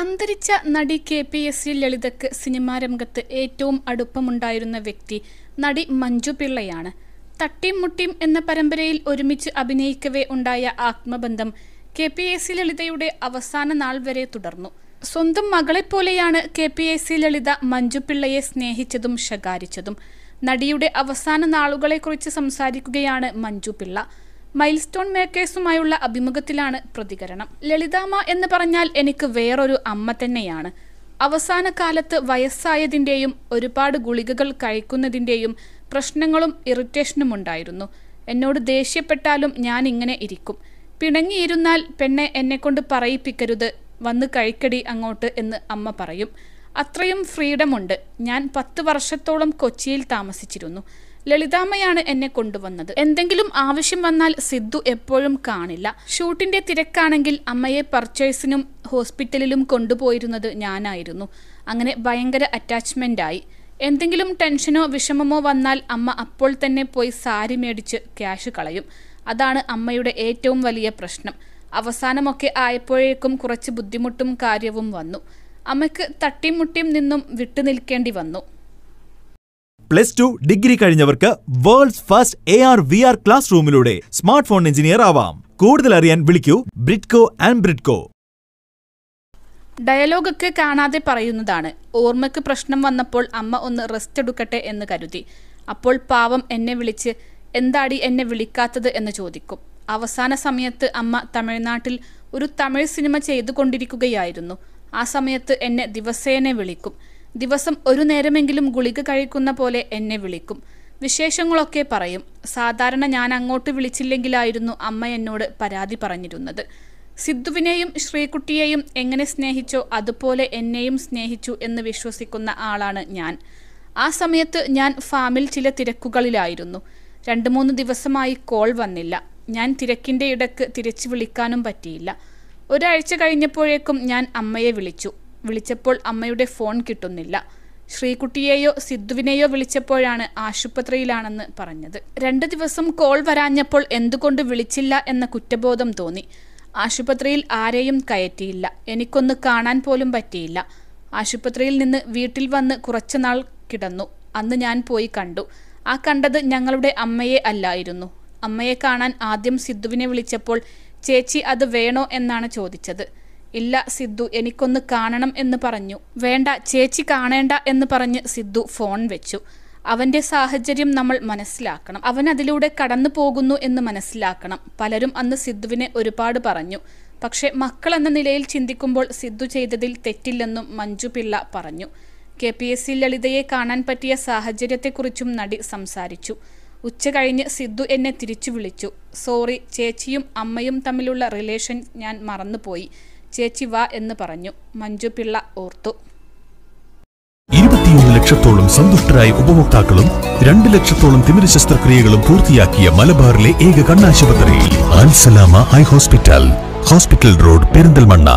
അന്തരിച്ച നടി K P S C ലളിതക്ക് സിനിമാ രംഗത്ത് ഏറ്റവും അടുപ്പമുണ്ടായിരുന്ന വ്യക്തി നടി മഞ്ജു പിള്ളയാണ് തട്ടിം മുട്ടിം എന്ന പരമ്പരയിൽ ഒരുമിച്ച് അഭിനയിക്കവേ ഉണ്ടായ ആത്മബന്ധം കെ പി എസ് സി ലളിതയുടെ അവസാന നാൾ വരെ തുടർന്നു സ്വന്തം മകളെപ്പോലെയാണ് K P S C Lalitha Manju പിള്ളയെ സ്നേഹിച്ചതും ശകാരിച്ചതും നടിയുടെ അവസാന നാളുകളെക്കുറിച്ച് സംസാരിക്കുകയാണ് മഞ്ജു പിള്ള മൈൽസ്റ്റോൺ മേക്കേഴ്സുമായുള്ള അഭിമുഖത്തിലാണ് പ്രതികരണം ലളിതാമ്മ എന്ന് പറഞ്ഞാൽ എനിക്ക് വേറൊരു അമ്മ തന്നെയാണ് അവസാന കാലത്ത് വയസ്സായതിൻ്റെയും ഒരുപാട് ഗുളികകൾ കഴിക്കുന്നതിൻ്റെയും പ്രശ്നങ്ങളും ഇറിറ്റേഷനും ഉണ്ടായിരുന്നു എന്നോട് ദേഷ്യപ്പെട്ടാലും ഞാൻ ഇങ്ങനെ ഇരിക്കും പിണങ്ങിയിരുന്നാൽ പെണ്ണെ എന്നെക്കൊണ്ട് പറയിപ്പിക്കരുത് വന്ന് കഴിക്കടി അങ്ങോട്ട് എന്ന് അമ്മ പറയും അത്രയും ഫ്രീഡമുണ്ട് ഞാൻ പത്ത് വർഷത്തോളം കൊച്ചിയിൽ താമസിച്ചിരുന്നു ലളിതാമ്മയാണ് എന്നെ കൊണ്ടുവന്നത് എന്തെങ്കിലും ആവശ്യം വന്നാൽ സിദ്ധു എപ്പോഴും കാണില്ല ഷൂട്ടിന്റെ തിരക്കാണെങ്കിൽ അമ്മയെ പർച്ചേസിനും ഹോസ്പിറ്റലിലും കൊണ്ടുപോയിരുന്നത് ഞാനായിരുന്നു അങ്ങനെ ഭയങ്കര അറ്റാച്ച്മെന്റായി എന്തെങ്കിലും ടെൻഷനോ വിഷമമോ വന്നാൽ അമ്മ അപ്പോൾ തന്നെ പോയി സാരി മേടിച്ച് ക്യാഷ് കളയും അതാണ് അമ്മയുടെ ഏറ്റവും വലിയ പ്രശ്നം അവസാനമൊക്കെ ആയപ്പോഴേക്കും കുറച്ച് ബുദ്ധിമുട്ടും കാര്യവും വന്നു അമ്മയ്ക്ക് തട്ടിമുട്ടിയും നിന്നും വിട്ടുനിൽക്കേണ്ടി വന്നു പ്ലസ് ടു ഡിഗ്രി കഴിഞ്ഞവർക്ക് world's first A R V R class റൂമിലൂടെ സ്മാർട്ട് ഫോൺ എഞ്ചിനീയർ ആവാം കൂടുതൽ അറിയാൻ വിളിക്കൂ ബ്രിഡ്കോ ആൻഡ് ബ്രിഡ്കോ ഡയലോഗൊക്കെ കാണാതെ പറയുന്നതാണ് ഓർമ്മയ്ക്ക് പ്രശ്നം വന്നപ്പോൾ അമ്മ ഒന്ന് റെസ്റ്റ് എടുക്കട്ടെ എന്ന് കരുതി അപ്പോൾ പാവം എന്നെ വിളിച്ച് എന്താടി എന്നെ വിളിക്കാത്തത് എന്ന് ചോദിക്കും അവസാന സമയത്ത് അമ്മ തമിഴ്നാട്ടിൽ ഒരു തമിഴ് സിനിമ ചെയ്തുകൊണ്ടിരിക്കുകയായിരുന്നു ആ സമയത്ത് എന്നെ ദിവസേനെ വിളിക്കും ദിവസം ഒരു നേരമെങ്കിലും ഗുളിക കഴിക്കുന്ന പോലെ എന്നെ വിളിക്കും വിശേഷങ്ങളൊക്കെ പറയും സാധാരണ ഞാൻ അങ്ങോട്ട് വിളിച്ചില്ലെങ്കിലായിരുന്നു അമ്മ എന്നോട് പരാതി പറഞ്ഞിരുന്നത് സിദ്ധുവിനെയും ശ്രീകുട്ടിയെയും എങ്ങനെ സ്നേഹിച്ചോ അതുപോലെ എന്നെയും സ്നേഹിച്ചു എന്ന് വിശ്വസിക്കുന്ന ആളാണ് ഞാൻ ആ സമയത്ത് ഞാൻ ഫാമിൽ ചില തിരക്കുകളിലായിരുന്നു രണ്ട് മൂന്ന് ദിവസമായി കോൾ വന്നില്ല ഞാൻ തിരക്കിൻ്റെ ഇടക്ക് തിരിച്ചു വിളിക്കാനും പറ്റിയില്ല ഒരാഴ്ച കഴിഞ്ഞപ്പോഴേക്കും ഞാൻ അമ്മയെ വിളിച്ചു വിളിച്ചപ്പോൾ അമ്മയുടെ ഫോൺ കിട്ടുന്നില്ല ശ്രീകുട്ടിയെയോ സിദ്ധുവിനെയോ വിളിച്ചപ്പോഴാണ് ആശുപത്രിയിലാണെന്ന് പറഞ്ഞത് രണ്ട് ദിവസം കോൾ വരാഞ്ഞപ്പോൾ എന്തുകൊണ്ട് വിളിച്ചില്ല എന്ന കുറ്റബോധം തോന്നി ആശുപത്രിയിൽ ആരെയും കയറ്റിയില്ല എനിക്കൊന്ന് കാണാൻ പോലും പറ്റിയില്ല ആശുപത്രിയിൽ നിന്ന് വീട്ടിൽ വന്ന് കുറച്ചുനാൾ കിടന്നു അന്ന് ഞാൻ പോയി കണ്ടു ആ കണ്ടത് ഞങ്ങളുടെ അമ്മയെ അല്ലായിരുന്നു അമ്മയെ കാണാൻ ആദ്യം സിദ്ധുവിനെ വിളിച്ചപ്പോൾ ചേച്ചി അത് വേണോ എന്നാണ് ചോദിച്ചത് ഇല്ല സിദ്ധു എനിക്കൊന്ന് കാണണം എന്ന് പറഞ്ഞു വേണ്ട ചേച്ചി കാണേണ്ട എന്ന് പറഞ്ഞ് സിദ്ധു ഫോൺ വെച്ചു അവന്റെ സാഹചര്യം നമ്മൾ മനസ്സിലാക്കണം അവൻ അതിലൂടെ കടന്നു പോകുന്നു എന്ന് മനസ്സിലാക്കണം പലരും അന്ന് സിദ്ധുവിനെ ഒരുപാട് പറഞ്ഞു പക്ഷെ മക്കൾ എന്ന നിലയിൽ ചിന്തിക്കുമ്പോൾ സിദ്ധു ചെയ്തതിൽ തെറ്റില്ലെന്നും മഞ്ജു പിള്ള പറഞ്ഞു കെ പി എസ് സി ലളിതയെ കാണാൻ പറ്റിയ സാഹചര്യത്തെക്കുറിച്ചും നടി സംസാരിച്ചു ഉച്ച കഴിഞ്ഞ് സിദ്ധു എന്നെ തിരിച്ചു വിളിച്ചു സോറി ചേച്ചിയും അമ്മയും തമ്മിലുള്ള റിലേഷൻ ഞാൻ മറന്നുപോയി ചേച്ചി വാ എന്ന് പറഞ്ഞു മഞ്ജു പിള്ള ഓർത്തു ഇരുപത്തിയൊന്ന് ലക്ഷത്തോളം സന്തുഷ്ടരായ ഉപഭോക്താക്കളും രണ്ട് ലക്ഷത്തോളം തിമിര ശസ്ത്രക്രിയകളും പൂർത്തിയാക്കിയ മലബാറിലെ ഏക കണ്ണാശുപത്രിയിൽ ആൻസലാമ eye hospital hospital road Perinthalmanna